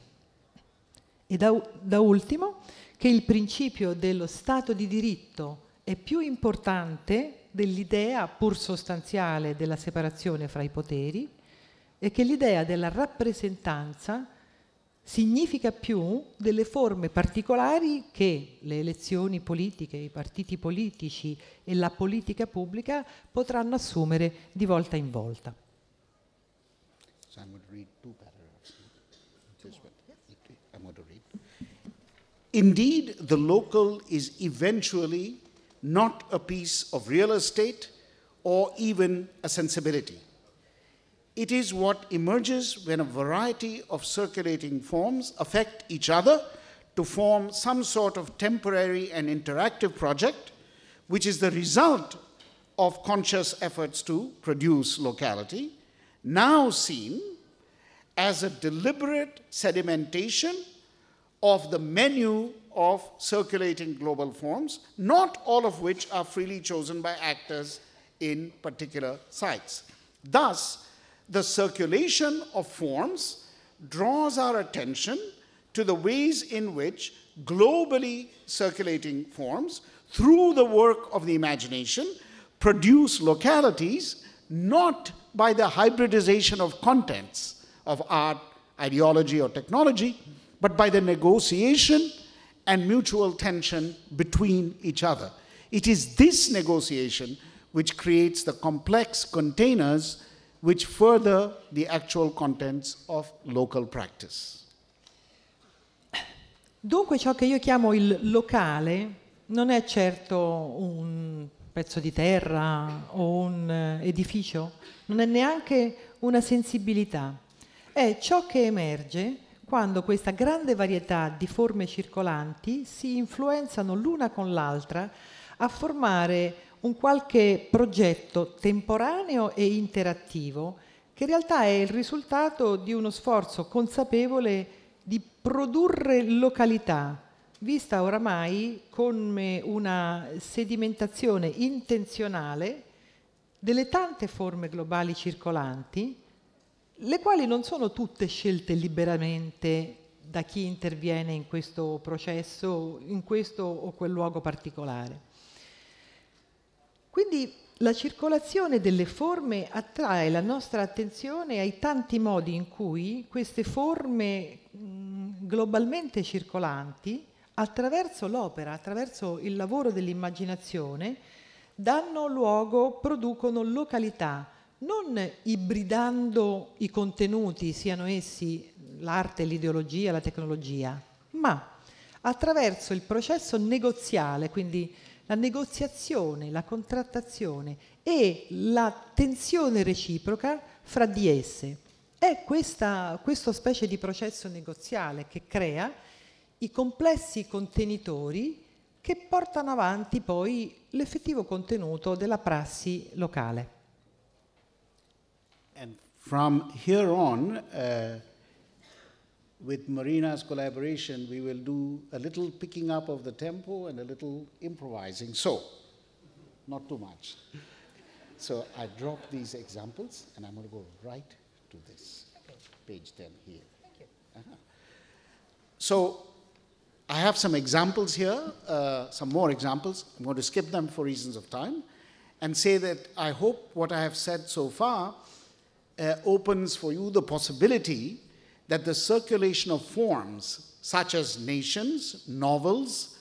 E da, da ultimo, che il principio dello Stato di diritto è più importante dell'idea pur sostanziale della separazione fra i poteri e che l'idea della rappresentanza significa più delle forme particolari che le elezioni politiche, i partiti politici e la politica pubblica potranno assumere di volta in volta. So I'm going to read two paragraphs. This one. I'm going to read. Indeed, the local is eventually not a piece of real estate or even a sensibility. It is what emerges when a variety of circulating forms affect each other to form some sort of temporary and interactive project, which is the result of conscious efforts to produce locality, now seen as a deliberate sedimentation of the menu of circulating global forms, not all of which are freely chosen by actors in particular sites. Thus, the circulation of forms draws our attention to the ways in which globally circulating forms, through the work of the imagination, produce localities not by the hybridization of contents of art, ideology, or technology, but by the negotiation and mutual tension between each other. It is this negotiation which creates the complex containers which further the actual contents of local practice. Dunque ciò che io chiamo il locale non è certo un pezzo di terra o un eh, edificio, non è neanche una sensibilità, è ciò che emerge quando questa grande varietà di forme circolanti si influenzano l'una con l'altra a formare un qualche progetto temporaneo e interattivo che in realtà è il risultato di uno sforzo consapevole di produrre località, vista oramai come una sedimentazione intenzionale delle tante forme globali circolanti le quali non sono tutte scelte liberamente da chi interviene in questo processo, in questo o quel luogo particolare. Quindi la circolazione delle forme attrae la nostra attenzione ai tanti modi in cui queste forme mh, globalmente circolanti, attraverso l'opera, attraverso il lavoro dell'immaginazione, danno luogo, producono località, non ibridando i contenuti, siano essi l'arte, l'ideologia, la tecnologia, ma attraverso il processo negoziale, quindi la negoziazione, la contrattazione e la tensione reciproca fra di esse. È questa, questo specie di processo negoziale che crea i complessi contenitori che portano avanti poi l'effettivo contenuto della prassi locale. and from here on, uh, with Marina's collaboration, we will do a little picking up of the tempo and a little improvising. So, not too much. So I drop these examples, and I'm going to go right to this okay. page 10 here. Uh -huh. So I have some examples here, uh, some more examples. I'm going to skip them for reasons of time and say that I hope what I have said so far uh, opens for you the possibility that the circulation of forms such as nations, novels,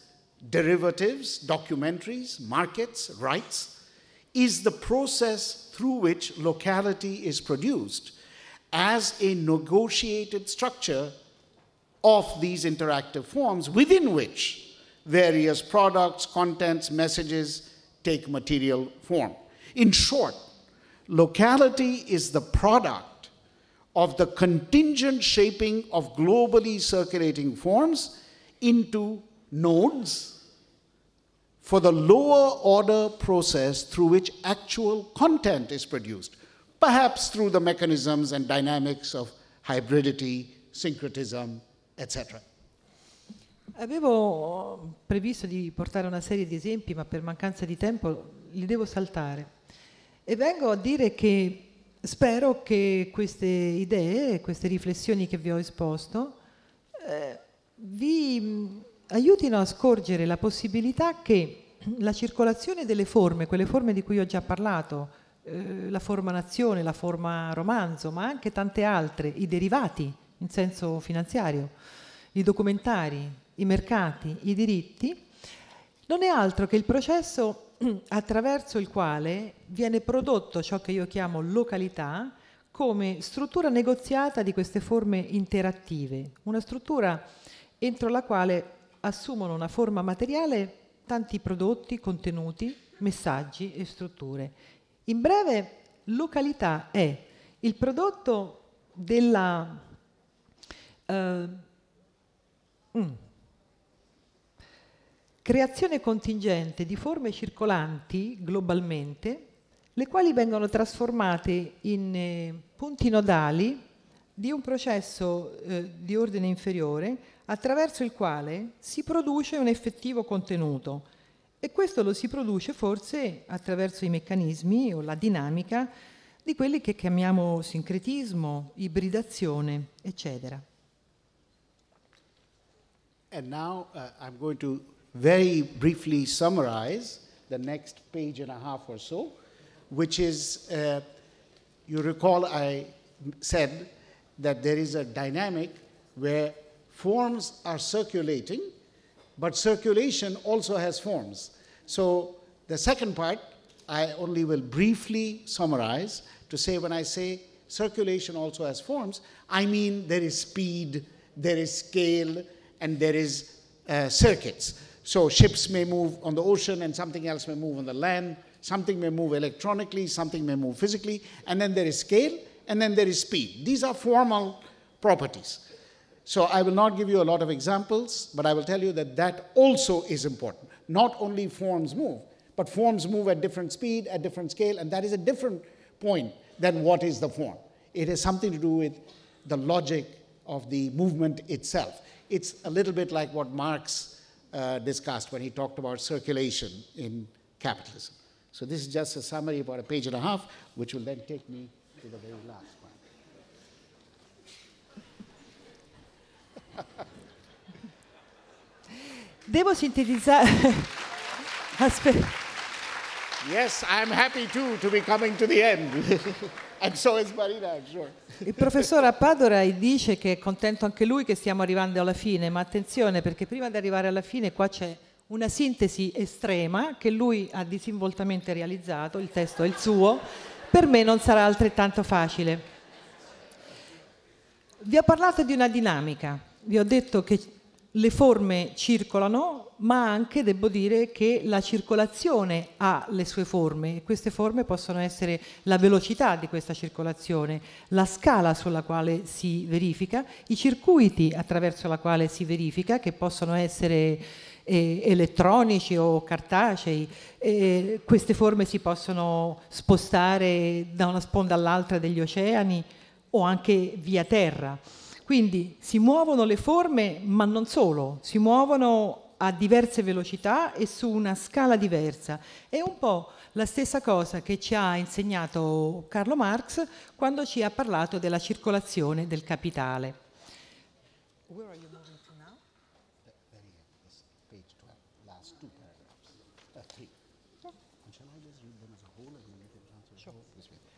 derivatives, documentaries, markets, rights, is the process through which locality is produced as a negotiated structure of these interactive forms within which various products, contents, messages take material form. In short, Locality is the product of the contingent shaping of globally circulating forms into nodes for the lower order process through which actual content is produced, perhaps through the mechanisms and dynamics of hybridity, syncretism, etc. Avevo previsto di portare una serie di esempi, ma per mancanza di tempo li devo saltare. E vengo a dire che spero che queste idee, queste riflessioni che vi ho esposto, eh, vi mm, aiutino a scorgere la possibilità che la circolazione delle forme, quelle forme di cui ho già parlato, eh, la forma nazione, la forma romanzo, ma anche tante altre, i derivati in senso finanziario, i documentari, i mercati, i diritti, non è altro che il processo <clears throat> attraverso il quale viene prodotto ciò che io chiamo località come struttura negoziata di queste forme interattive, una struttura entro la quale assumono una forma materiale tanti prodotti, contenuti, messaggi e strutture. In breve, località è il prodotto della... Uh, mm, creazione contingente di forme circolanti globalmente, le quali vengono trasformate in eh, punti nodali di un processo eh, di ordine inferiore attraverso il quale si produce un effettivo contenuto e questo lo si produce forse attraverso i meccanismi o la dinamica di quelli che chiamiamo sincretismo, ibridazione, eccetera. And now uh, I'm going to very briefly summarize the next page and a half or so, which is, uh, you recall I said that there is a dynamic where forms are circulating, but circulation also has forms. So the second part, I only will briefly summarize to say when I say circulation also has forms, I mean there is speed, there is scale, and there is uh, circuits. So ships may move on the ocean and something else may move on the land. Something may move electronically, something may move physically. And then there is scale and then there is speed. These are formal properties. So I will not give you a lot of examples, but I will tell you that that also is important. Not only forms move, but forms move at different speed, at different scale, and that is a different point than what is the form. It has something to do with the logic of the movement itself. It's a little bit like what Marx uh, discussed when he talked about circulation in capitalism. So this is just a summary, about a page and a half, which will then take me to the very last one. Devo sintetizzare. <laughs> Aspetta. Yes, I'm happy too to be coming to the end. <laughs> Il professor Appadorai dice che è contento anche lui che stiamo arrivando alla fine, ma attenzione perché prima di arrivare alla fine qua c'è una sintesi estrema che lui ha disinvoltamente realizzato, il testo è il suo, per me non sarà altrettanto facile. Vi ho parlato di una dinamica, vi ho detto che le forme circolano, ma anche devo dire che la circolazione ha le sue forme e queste forme possono essere la velocità di questa circolazione, la scala sulla quale si verifica, i circuiti attraverso la quale si verifica, che possono essere eh, elettronici o cartacei, eh, queste forme si possono spostare da una sponda all'altra degli oceani o anche via terra. Quindi si muovono le forme, ma non solo, si muovono a diverse velocità e su una scala diversa. È un po' la stessa cosa che ci ha insegnato Carlo Marx quando ci ha parlato della circolazione del capitale.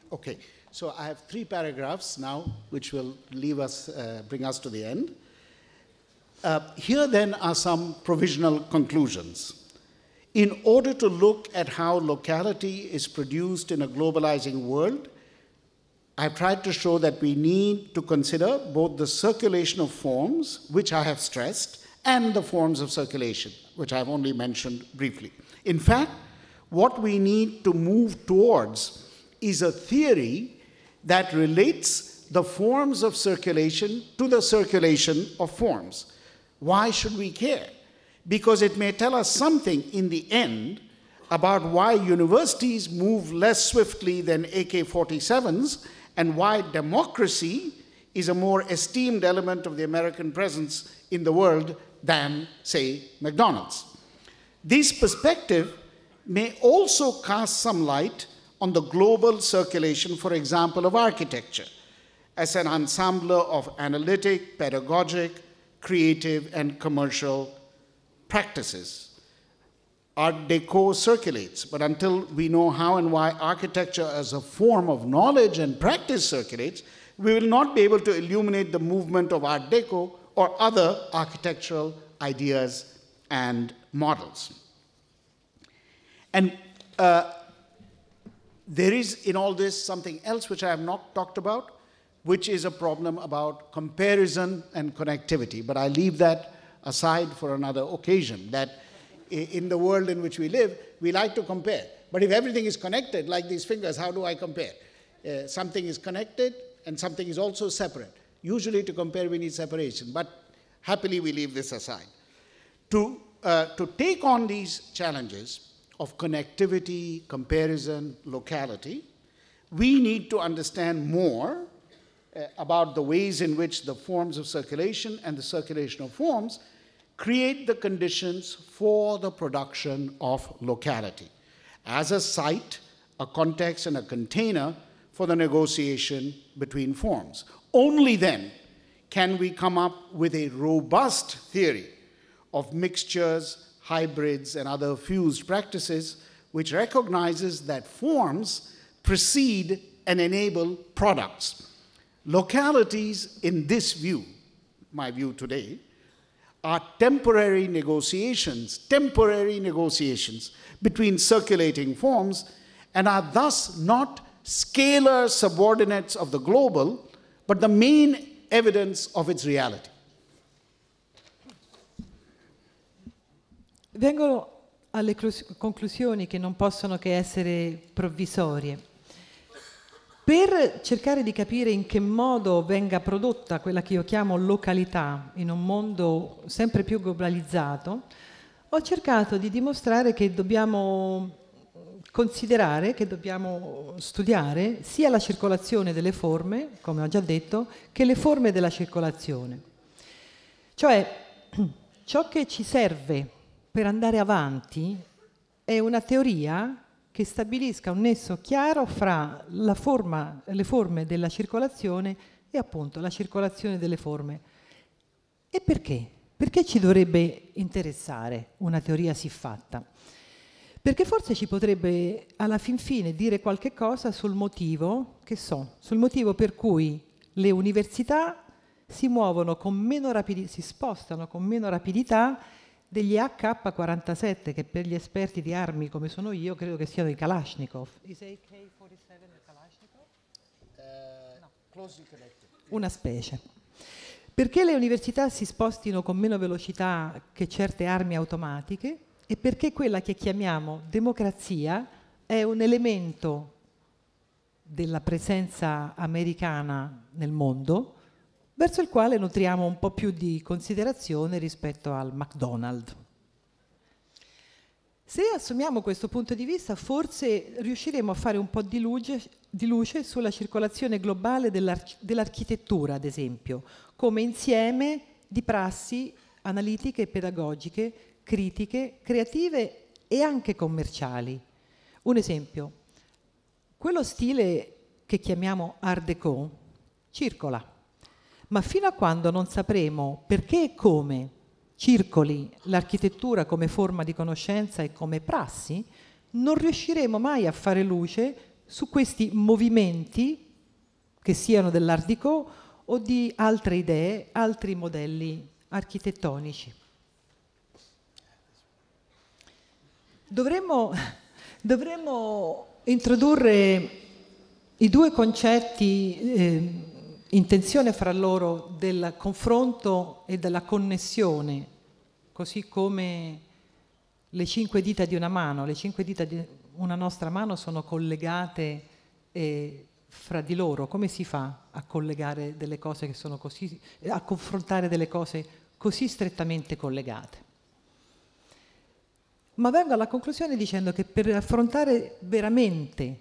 Okay. So I have three paragraphs now, which will leave us, uh, bring us to the end. Uh, here then are some provisional conclusions. In order to look at how locality is produced in a globalizing world, I've tried to show that we need to consider both the circulation of forms, which I have stressed, and the forms of circulation, which I've only mentioned briefly. In fact, what we need to move towards is a theory that relates the forms of circulation to the circulation of forms. Why should we care? Because it may tell us something in the end about why universities move less swiftly than AK 47s and why democracy is a more esteemed element of the American presence in the world than, say, McDonald's. This perspective may also cast some light on the global circulation, for example, of architecture as an ensemble of analytic, pedagogic, creative, and commercial practices. Art Deco circulates, but until we know how and why architecture as a form of knowledge and practice circulates, we will not be able to illuminate the movement of Art Deco or other architectural ideas and models. And uh, there is in all this something else which I have not talked about, which is a problem about comparison and connectivity. But I leave that aside for another occasion, that in the world in which we live, we like to compare. But if everything is connected, like these fingers, how do I compare? Uh, something is connected and something is also separate. Usually to compare, we need separation, but happily we leave this aside. To, uh, to take on these challenges, of connectivity, comparison, locality, we need to understand more uh, about the ways in which the forms of circulation and the circulation of forms create the conditions for the production of locality as a site, a context, and a container for the negotiation between forms. Only then can we come up with a robust theory of mixtures, hybrids, and other fused practices, which recognizes that forms precede and enable products. Localities, in this view, my view today, are temporary negotiations, temporary negotiations between circulating forms, and are thus not scalar subordinates of the global, but the main evidence of its reality. Vengo alle conclusioni che non possono che essere provvisorie. Per cercare di capire in che modo venga prodotta quella che io chiamo località in un mondo sempre più globalizzato, ho cercato di dimostrare che dobbiamo considerare, che dobbiamo studiare sia la circolazione delle forme, come ho già detto, che le forme della circolazione. Cioè <clears throat> ciò che ci serve per andare avanti è una teoria che stabilisca un nesso chiaro fra forma, le forme della circolazione e appunto la circolazione delle forme. E perché? Perché ci dovrebbe interessare una teoria siffatta? Perché forse ci potrebbe alla fin fine dire qualche cosa sul motivo, che so, sul motivo per cui le università si muovono con meno rapidità, si spostano con meno rapidità degli AK-47 che per gli esperti di armi come sono io credo che siano i Kalashnikov. Is AK-47 Kalashnikov? Uh, no. Closely connected. Una specie. Perché le università si spostino con meno velocità che certe armi automatiche e perché quella che chiamiamo democrazia è un elemento della presenza americana nel mondo verso il quale nutriamo un po' più di considerazione rispetto al McDonald's. Se assumiamo questo punto di vista, forse riusciremo a fare un po' di luce, di luce sulla circolazione globale dell'arch- dell'architettura, ad esempio, come insieme di prassi analitiche e pedagogiche, critiche, creative e anche commerciali. Un esempio, quello stile che chiamiamo Art Deco circola ma fino a quando non sapremo perché e come circoli l'architettura come forma di conoscenza e come prassi, non riusciremo mai a fare luce su questi movimenti, che siano dell'Art Deco o di altre idee, altri modelli architettonici. Dovremmo, <laughs> dovremmo introdurre i due concetti eh, intenzione fra loro del confronto e della connessione, così come le cinque dita di una mano, le cinque dita di una nostra mano sono collegate eh, fra di loro. Come si fa a collegare delle cose che sono così, a confrontare delle cose così strettamente collegate? Ma vengo alla conclusione dicendo che per affrontare veramente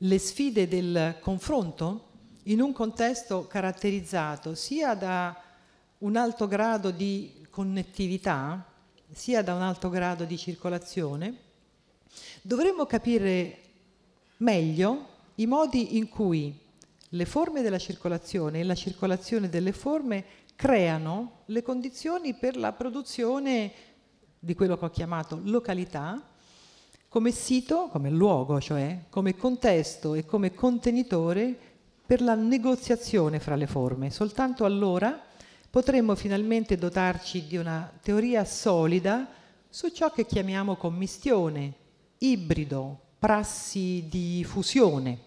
le sfide del confronto in un contesto caratterizzato sia da un alto grado di connettività, sia da un alto grado di circolazione, dovremmo capire meglio i modi in cui le forme della circolazione e la circolazione delle forme creano le condizioni per la produzione di quello che ho chiamato località come sito, come luogo, cioè come contesto e come contenitore per la negoziazione fra le forme. Soltanto allora potremmo finalmente dotarci di una teoria solida su ciò che chiamiamo commistione, ibrido, prassi di fusione.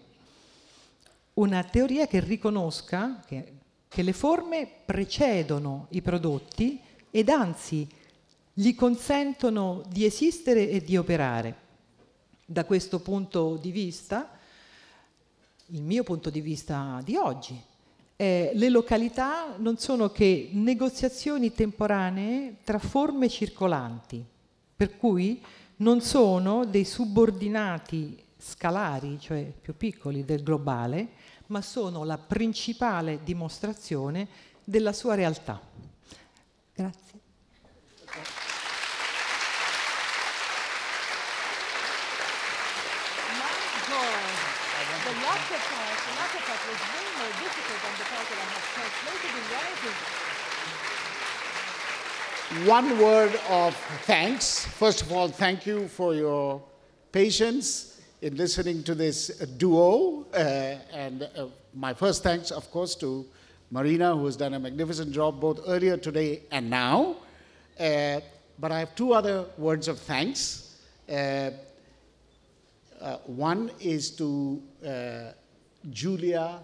Una teoria che riconosca che, che le forme precedono i prodotti ed anzi gli consentono di esistere e di operare. Da questo punto di vista, il mio punto di vista di oggi. Eh, le località non sono che negoziazioni temporanee tra forme circolanti, per cui non sono dei subordinati scalari, cioè più piccoli del globale, ma sono la principale dimostrazione della sua realtà. Grazie. One word of thanks. First of all, thank you for your patience in listening to this duo. Uh, and uh, my first thanks, of course, to Marina, who has done a magnificent job both earlier today and now. Uh, but I have two other words of thanks. Uh, uh, one is to uh, Julia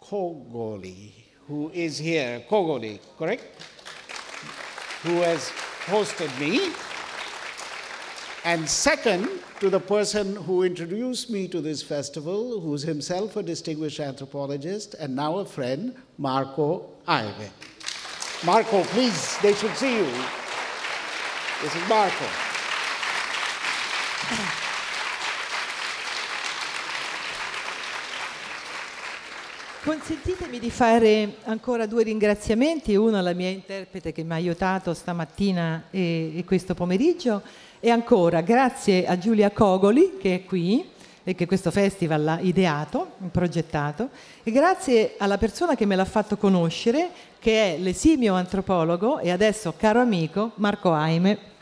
Kogoli who is here, Kogori, correct? who has hosted me. And second, to the person who introduced me to this festival, who's himself a distinguished anthropologist and now a friend, Marco Aive. Marco, please, they should see you. This is Marco. permettermi di fare ancora due ringraziamenti, uno alla mia interprete che mi ha aiutato stamattina e, e questo pomeriggio e ancora grazie a Giulia Cogoli che è qui e che questo festival ha ideato, progettato, e grazie alla persona che me l'ha fatto conoscere, che è l'esimio antropologo e adesso caro amico Marco Aime.